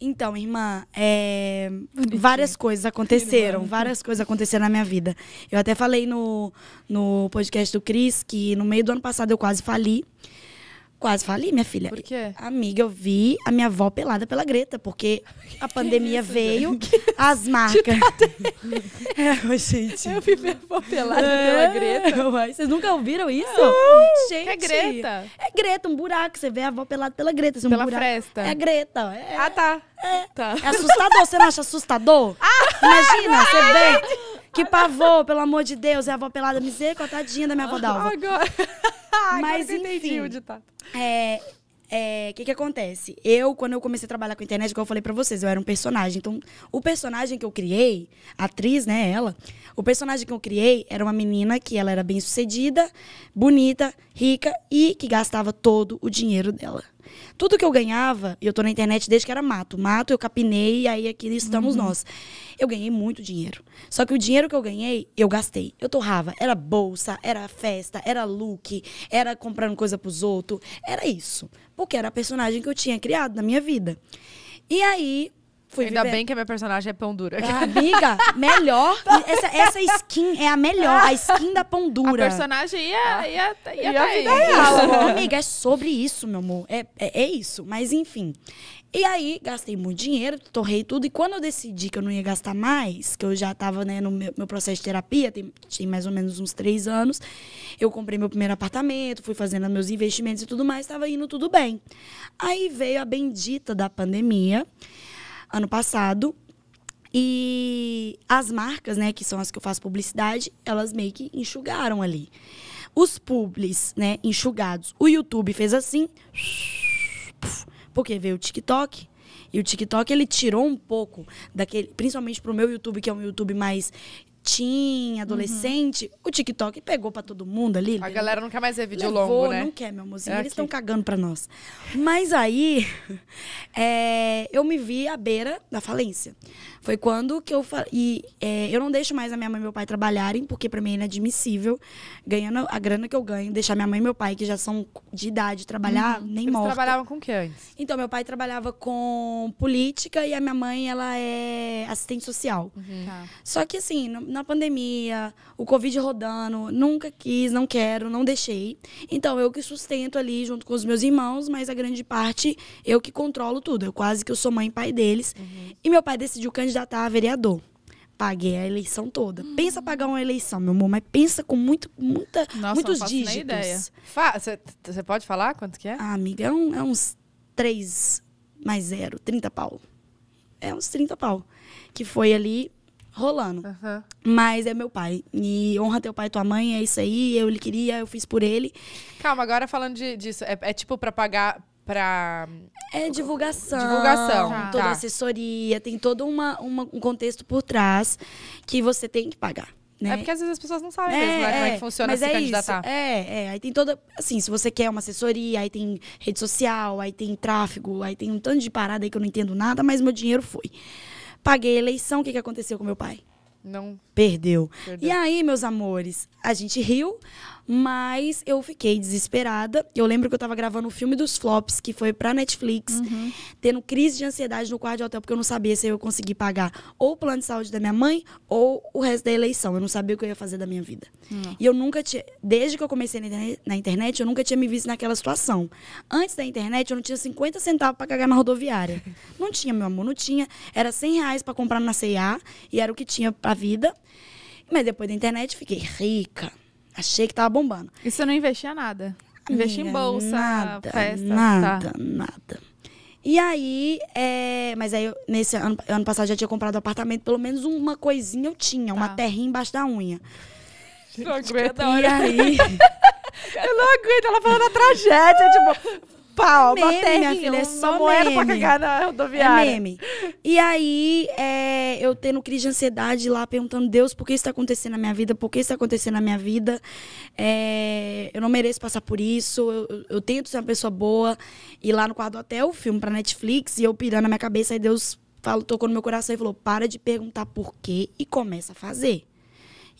Então, irmã, é... várias coisas aconteceram. Várias coisas aconteceram na minha vida. Eu até falei no, no podcast do Cris que no meio do ano passado eu quase fali. Quase falei, minha filha. Por quê? Amiga, eu vi a minha avó pelada pela Greta, porque a pandemia isso, veio, as marcas. é, gente. Eu vi minha avó pelada é. pela Greta. Uai, vocês nunca ouviram isso? Não. Gente. É Greta. É Greta, um buraco. Você vê a avó pelada pela Greta. Assim, um pela buraco. fresta. É Greta. É, ah, tá. É. tá. é assustador. Você não acha assustador? Ah, Imagina, você vê. Que pavor, pelo amor de Deus, é a avó pelada tadinha da minha avó Dalva. Agora. Mas Agora enfim. Entendi o ditado. É, o é, que que acontece? Eu, quando eu comecei a trabalhar com internet, como eu falei pra vocês, eu era um personagem. Então, o personagem que eu criei, a atriz, né, ela, o personagem que eu criei era uma menina que ela era bem sucedida, bonita, rica e que gastava todo o dinheiro dela. Tudo que eu ganhava, eu tô na internet desde que era mato. Mato, eu capinei, e aí aqui estamos uhum. nós. Eu ganhei muito dinheiro. Só que o dinheiro que eu ganhei, eu gastei. Eu torrava. Era bolsa, era festa, era look, era comprando coisa pros outros. Era isso. Porque era a personagem que eu tinha criado na minha vida. E aí, Fui Ainda viver. bem que a minha personagem é pão dura. Ah, amiga, melhor. Essa, essa, skin é a melhor, a skin da pão dura. A personagem ah. ia, ia, ia, ia aí. amiga, é sobre isso, meu amor. É, é, é, isso. Mas enfim. E aí, gastei muito dinheiro, torrei tudo. E quando eu decidi que eu não ia gastar mais, que eu já estava né, no meu, meu, processo de terapia, tem, tem mais ou menos uns três anos, eu comprei meu primeiro apartamento, fui fazendo meus investimentos e tudo mais, estava indo tudo bem. Aí veio a bendita da pandemia ano passado. E as marcas, né, que são as que eu faço publicidade, elas meio que enxugaram ali. Os publis, né, enxugados. O YouTube fez assim, porque veio o TikTok. E o TikTok ele tirou um pouco daquele, principalmente pro meu YouTube, que é um YouTube mais teen, uhum. adolescente, uhum. o TikTok pegou para todo mundo ali. A galera não quer mais ver vídeo levou, longo, né? Não quer, meu amorzinho. É eles estão cagando para nós. Mas aí, é, eu me vi à beira da falência. Foi quando que eu e é, eu não deixo mais a minha mãe e meu pai trabalharem, porque para mim é inadmissível ganhando a grana que eu ganho, deixar minha mãe e meu pai que já são de idade trabalhar, uhum. nem Eles trabalhavam com o que antes? Então meu pai trabalhava com política e a minha mãe ela é assistente social. Uhum. Tá. Só que assim, não, na pandemia, o Covid rodando, nunca quis, não quero, não deixei. Então, eu que sustento ali junto com os meus irmãos, mas a grande parte eu que controlo tudo. Eu quase que eu sou mãe e pai deles. Uhum. E meu pai decidiu candidatar a vereador. Paguei a eleição toda. Uhum. Pensa pagar uma eleição, meu amor, mas pensa com muito, muita, Nossa, muitos não faço dígitos. Nem ideia. Você pode falar quanto que é? Ah, amiga, é, um, é uns 3 mais zero, 30 pau. É uns 30 pau. Que foi ali rolando. Uhum. Mas é meu pai. E honra teu pai e tua mãe, é isso aí. Eu ele queria, eu fiz por ele. Calma, agora falando de, disso, é, é tipo pra pagar. Pra... É divulgação. Divulgação. Tá. Toda assessoria, tem todo uma, uma, um contexto por trás que você tem que pagar. Né? É porque às vezes as pessoas não sabem é, mesmo, né? é, como é que funciona mas se é candidatar. Isso. É, é. Aí tem toda. Assim, se você quer uma assessoria, aí tem rede social, aí tem tráfego, aí tem um tanto de parada aí que eu não entendo nada, mas meu dinheiro foi. Paguei a eleição, o que, que aconteceu com meu pai? Não. Perdeu. Perdeu. E aí, meus amores, a gente riu, mas eu fiquei desesperada. Eu lembro que eu tava gravando o filme dos flops, que foi pra Netflix, uhum. tendo crise de ansiedade no quarto de hotel, porque eu não sabia se eu ia conseguir pagar ou o plano de saúde da minha mãe ou o resto da eleição. Eu não sabia o que eu ia fazer da minha vida. Uhum. E eu nunca tinha. Desde que eu comecei na internet, eu nunca tinha me visto naquela situação. Antes da internet, eu não tinha 50 centavos para cagar na rodoviária. não tinha, meu amor, não tinha. Era 100 reais pra comprar na CA e era o que tinha pra vida. Mas depois da internet, fiquei rica Achei que tava bombando. E você não investia nada? Investia em bolsa, nada, festa? Tá. Nada, tá. nada. E aí, é, mas aí, nesse ano, ano passado, já tinha comprado um apartamento, pelo menos uma coisinha eu tinha, uma tá. terrinha embaixo da unha. Gente, não aguento, e aí... eu não aguento, ela falando a tragédia, tipo, pau, é meme, minha filha, é, é só moeda meme. pra cagar na é rodoviária. É meme. E aí, é, eu tendo crise de ansiedade lá, perguntando, Deus, por que isso tá acontecendo na minha vida? Por que isso tá acontecendo na minha vida? É, eu não mereço passar por isso, eu, eu, eu, tento ser uma pessoa boa. E lá no quarto do hotel, o filme pra Netflix, e eu pirando na minha cabeça, aí Deus falou, tocou no meu coração e falou, para de perguntar por quê e começa a fazer.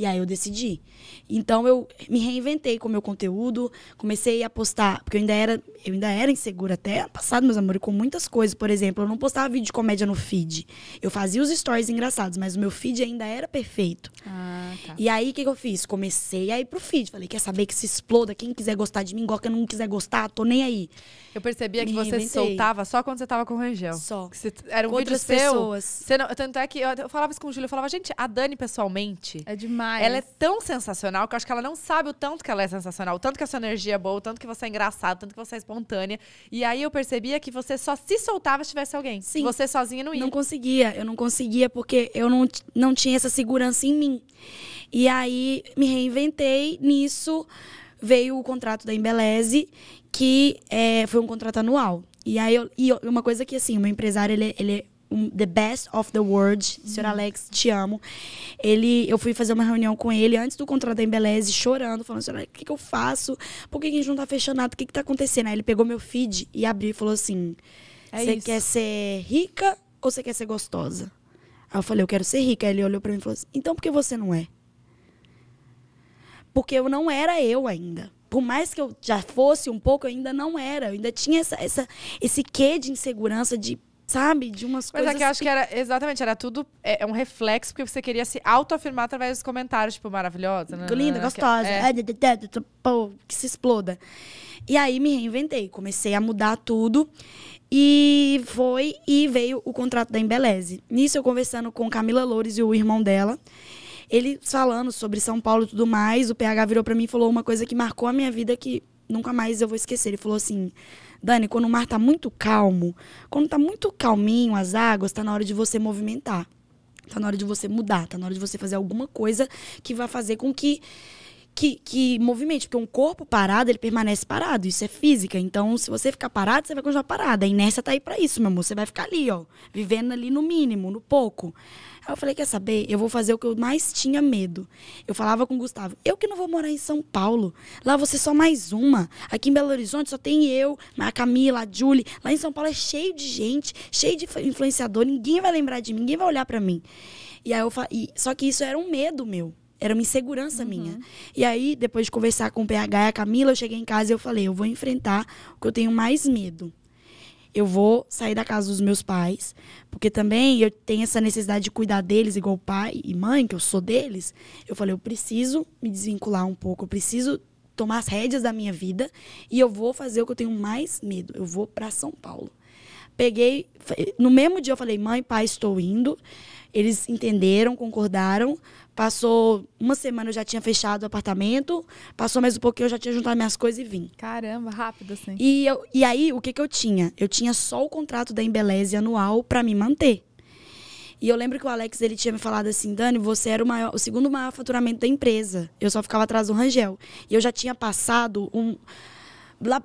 E aí eu decidi. Então eu me reinventei com o meu conteúdo, comecei a postar, porque eu ainda era, eu ainda era insegura até passado, meus amores, com muitas coisas. Por exemplo, eu não postava vídeo de comédia no feed. Eu fazia os stories engraçados, mas o meu feed ainda era perfeito. Ah, tá. E aí o que, que eu fiz? Comecei a ir pro feed. Falei, quer saber que se exploda, quem quiser gostar de mim, igual eu não quiser gostar, tô nem aí. Eu percebia me que você reinventei. soltava só quando você tava com o Rangel. Só. você, era um com vídeo outras seu. Pessoas. Você não, tanto é que eu, eu falava isso com o Júlio, eu falava, gente, a Dani pessoalmente. É demais demais. Ela é tão sensacional que eu acho que ela não sabe o tanto que ela é sensacional, o tanto que a sua energia é boa, o tanto que você é engraçado, o tanto que você é espontânea. E aí eu percebia que você só se soltava se tivesse alguém. Sim. Você sozinha não ia. Não conseguia, eu não conseguia porque eu não, não tinha essa segurança em mim. E aí me reinventei nisso. Veio o contrato da Embeleze, que é, foi um contrato anual. E aí eu, e uma coisa que assim, o meu empresário ele, é, ele é um, The Best of the World. Uhum. Senhor Alex, te amo. Ele, eu fui fazer uma reunião com ele antes do contrato em Beleze, chorando, falando, senhor Alex, o que, que, eu faço? Por que, que, a gente não tá fechando nada? O que, que tá acontecendo? Aí ele pegou meu feed e abriu e falou assim: é Você é quer ser rica ou você quer ser gostosa? Aí eu falei, eu quero ser rica. Aí ele olhou para mim e falou assim, então por que você não é? Porque eu não era eu ainda por mais que eu já fosse um pouco, eu ainda não era. Eu ainda tinha essa, essa, esse quê de insegurança de sabe? De umas Mas é coisas. Mas é que eu acho que... era, exatamente, era tudo. É, é, um reflexo, porque você queria se autoafirmar através dos comentários, tipo, maravilhosa. Linda, gostosa. É. Que se exploda. E aí me reinventei, comecei a mudar tudo. E foi e veio o contrato da Embeleze. Nisso eu conversando com Camila Loures e o irmão dela. Ele falando sobre São Paulo e tudo mais, o PH virou para mim e falou uma coisa que marcou a minha vida que nunca mais eu vou esquecer. Ele falou assim: Dani, quando o mar tá muito calmo, quando tá muito calminho as águas, tá na hora de você movimentar. Tá na hora de você mudar, tá na hora de você fazer alguma coisa que vai fazer com que que, que movimente, porque um corpo parado, ele permanece parado, isso é física. Então, se você ficar parado, você vai continuar parado. A inércia tá aí para isso, meu amor. Você vai ficar ali, ó, vivendo ali no mínimo, no pouco. Aí eu falei, quer saber? Eu vou fazer o que eu mais tinha medo. Eu falava com o Gustavo, eu que não vou morar em São Paulo. Lá você é só mais uma. Aqui em Belo Horizonte só tem eu, a Camila, a Julie. Lá em São Paulo é cheio de gente, cheio de influenciador. Ninguém vai lembrar de mim, ninguém vai olhar para mim. E aí eu fa... E... Só que isso era um medo meu. Era uma insegurança uhum. minha. E aí, depois de conversar com o PH e a Camila, eu cheguei em casa e eu falei, eu vou enfrentar o que eu tenho mais medo eu vou sair da casa dos meus pais, porque também eu tenho essa necessidade de cuidar deles igual pai e mãe, que eu sou deles. Eu falei, eu preciso me desvincular um pouco, eu preciso tomar as rédeas da minha vida e eu vou fazer o que eu tenho mais medo. Eu vou para São Paulo peguei, no mesmo dia eu falei, mãe, pai, estou indo. Eles entenderam, concordaram. Passou uma semana eu já tinha fechado o apartamento. Passou mais um pouquinho eu já tinha juntado minhas coisas e vim. Caramba, rápido assim. E, eu, e aí, o que, que eu tinha? Eu tinha só o contrato da Embeleze anual para me manter. E eu lembro que o Alex ele tinha me falado assim, Dani, você era o, maior, o segundo maior faturamento da empresa. Eu só ficava atrás do Rangel. E eu já tinha passado um lá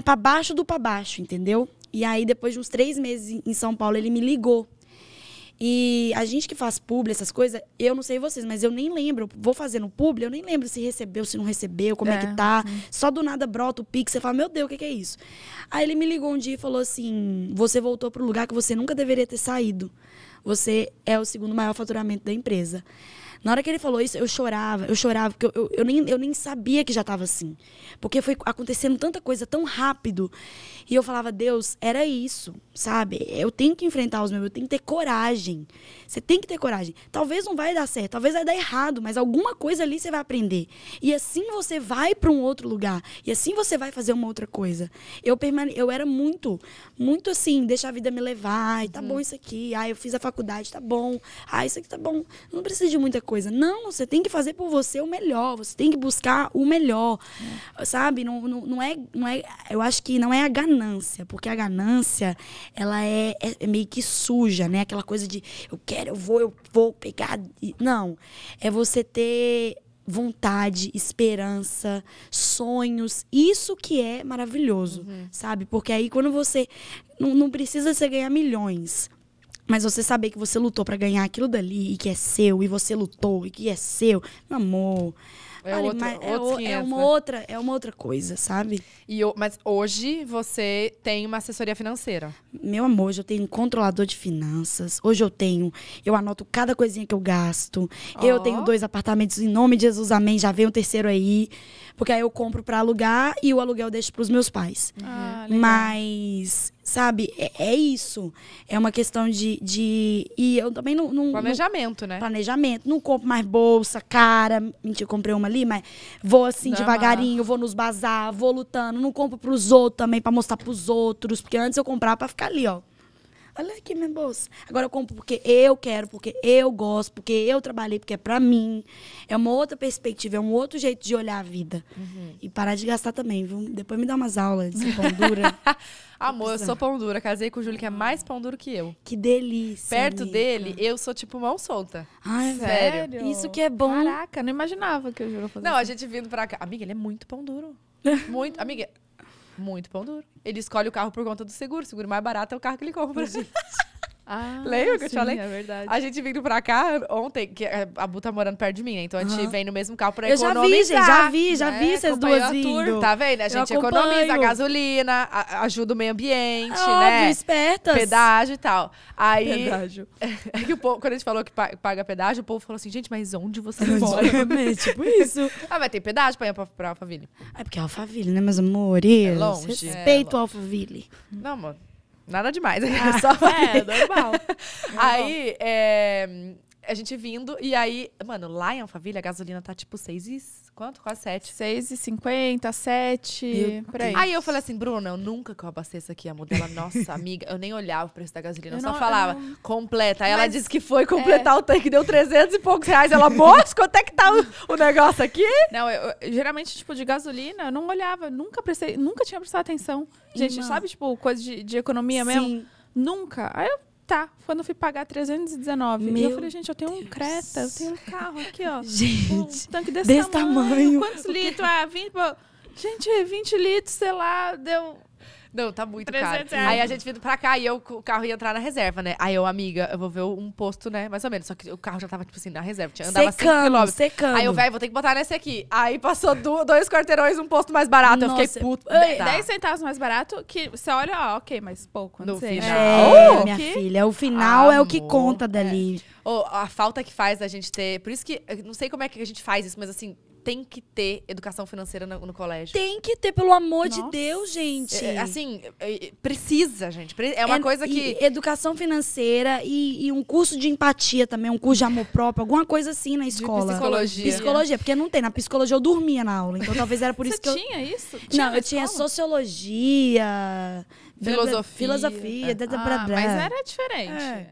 para baixo do para baixo, entendeu? E aí, depois de uns três meses em São Paulo, ele me ligou. E a gente que faz publi, essas coisas, eu não sei vocês, mas eu nem lembro. Vou fazendo publi, eu nem lembro se recebeu, se não recebeu, como é, é que tá. Sim. Só do nada brota o pix, você fala, meu Deus, o que, que é isso? Aí ele me ligou um dia e falou assim: você voltou para o lugar que você nunca deveria ter saído. Você é o segundo maior faturamento da empresa. Na hora que ele falou isso, eu chorava, eu chorava, porque eu, eu, eu nem, eu nem sabia que já estava assim. Porque foi acontecendo tanta coisa tão rápido. E eu falava, Deus, era isso, sabe? Eu tenho que enfrentar os meus, eu tenho que ter coragem. Você tem que ter coragem. Talvez não vai dar certo, talvez vai dar errado, mas alguma coisa ali você vai aprender. E assim você vai para um outro lugar. E assim você vai fazer uma outra coisa. Eu, permane... eu era muito, muito assim, deixa a vida me levar, e tá uhum. bom isso aqui, ah, eu fiz a faculdade, tá bom, ah, isso aqui tá bom. Não precisa de muita coisa coisa. Não, você tem que fazer por você o melhor, você tem que buscar o melhor, é. sabe? Não, não, não, é, não é, eu acho que não é a ganância, porque a ganância, ela é, é, é meio que suja, né? Aquela coisa de eu quero, eu vou, eu vou pegar. Não, é você ter vontade, esperança, sonhos. Isso que é maravilhoso, uhum. sabe? Porque aí quando você. Não, não precisa você ganhar milhões, mas você saber que você lutou para ganhar aquilo dali e que é seu, e você lutou e que é seu, meu amor. É, Olha, outra, é, é uma né? outra, é uma outra coisa, sabe? E eu, mas hoje você tem uma assessoria financeira. Meu amor, hoje eu tenho um controlador de finanças. Hoje eu tenho, eu anoto cada coisinha que eu gasto. Oh. Eu tenho dois apartamentos em nome de Jesus, amém. Já veio um terceiro aí, porque aí eu compro para alugar e o aluguel eu deixo para os meus pais. Uhum. Ah, mas Sabe? É, é, isso. É uma questão de. de... E eu também não. não planejamento, não... né? Planejamento. Não compro mais bolsa, cara. Mentira, comprei uma ali, mas vou assim não, devagarinho, vou nos bazar, vou lutando. Não compro pros outros também, pra mostrar pros outros. Porque antes eu comprava pra ficar ali, ó olha aqui minha bolsa. Agora eu compro porque eu quero, porque eu gosto, porque eu trabalhei, porque é pra mim. É uma outra perspectiva, é um outro jeito de olhar a vida. Uhum. E parar de gastar também, viu? Depois me dá umas aulas de pão dura. Amor, eu sou pão dura. Casei com o Júlio, que é mais pão duro que eu. Que delícia. Perto amiga. dele, eu sou tipo mão solta. Ai, sério? sério. Isso que é bom. Caraca, não imaginava que o Júlio fazia. Não, assim. a gente vindo pra cá. Amiga, ele é muito pão duro. Muito. Amiga, muito pão duro. Ele escolhe o carro por conta do seguro. O seguro mais barato é o carro que ele compra. Ah, Lembra que eu te falei? É verdade. A gente vindo pra cá ontem, que a Bu tá morando perto de mim, né? Então a gente uhum. vem no mesmo carro pra eu economizar. já vi, gente, já vi, já né? vi essas duas vindo. Tá vendo? A gente economiza a gasolina, a, ajuda o meio ambiente, é, né? espertas. Pedágio e tal. Aí, pedágio. É que o povo, quando a gente falou que paga pedágio, o povo falou assim, gente, mas onde você mora? É, é tipo isso. ah, mas tem pedágio pra ir pra, pra Alphaville? Ah, é porque é Alphaville, né, meus amores? É longe. Respeito é, longe. Alphaville. Não, mano. Nada demais. É ah, só é, normal. normal. Aí, é, a gente vindo, e aí, mano, lá em Alphaville a gasolina tá tipo 6 e... Quanto? Quase 7. 6,50, 7, por aí. Aí eu falei assim, Bruna, eu nunca que eu abasteço aqui a modelo nossa amiga, eu nem olhava o preço da gasolina, eu, só não, falava, eu... completa. Aí Mas, ela disse que foi completar é... o tanque, deu 300 e poucos reais. Ela, moço, quanto é que tá o, o negócio aqui? Não, eu, geralmente, tipo, de gasolina, eu não olhava, nunca prestei, nunca tinha prestado atenção. Gente, sabe, tipo, coisa de, de economia Sim. mesmo? Nunca. Aí eu tá, quando eu fui pagar 319. Meu e eu falei, gente, eu tenho Deus. um Creta, eu tenho um carro aqui, ó. Gente, um tanque desse, desse tamanho. tamanho. Quantos litros? Ah, 20. Gente, 20 litros, sei lá, deu não, tá muito caro. Reais. Aí a gente vindo pra cá e eu, o carro ia entrar na reserva, né? Aí eu, amiga, eu vou ver um posto, né? Mais ou menos. Só que o carro já tava, tipo assim, na reserva. Tinha andava secando, secando. Aí eu, velho, vou ter que botar nesse aqui. Aí passou do, dois quarteirões, um posto mais barato. Nossa. Eu fiquei puto. Ai, 10 centavos mais barato, que você olha, ó, ok, mas pouco. No sei. final. É, oh, minha que... filha, o final Amor. é o que conta dali. É. Oh, a falta que faz da gente ter. Por isso que. Eu não sei como é que a gente faz isso, mas assim, tem que ter educação financeira no, no colégio. Tem que ter, pelo amor Nossa. de Deus, gente. É, é assim, é, é, precisa, gente. É uma é, coisa que. educação financeira e, e, um curso de empatia também, um curso de amor próprio, alguma coisa assim na escola. De psicologia. Psicologia, porque não tem. Na psicologia eu dormia na aula, então talvez era por Você isso que eu. Você tinha isso? Tinha não, eu tinha sociologia. Filosofia. Filosofia, ah, blá, blá. Ah, mas era diferente.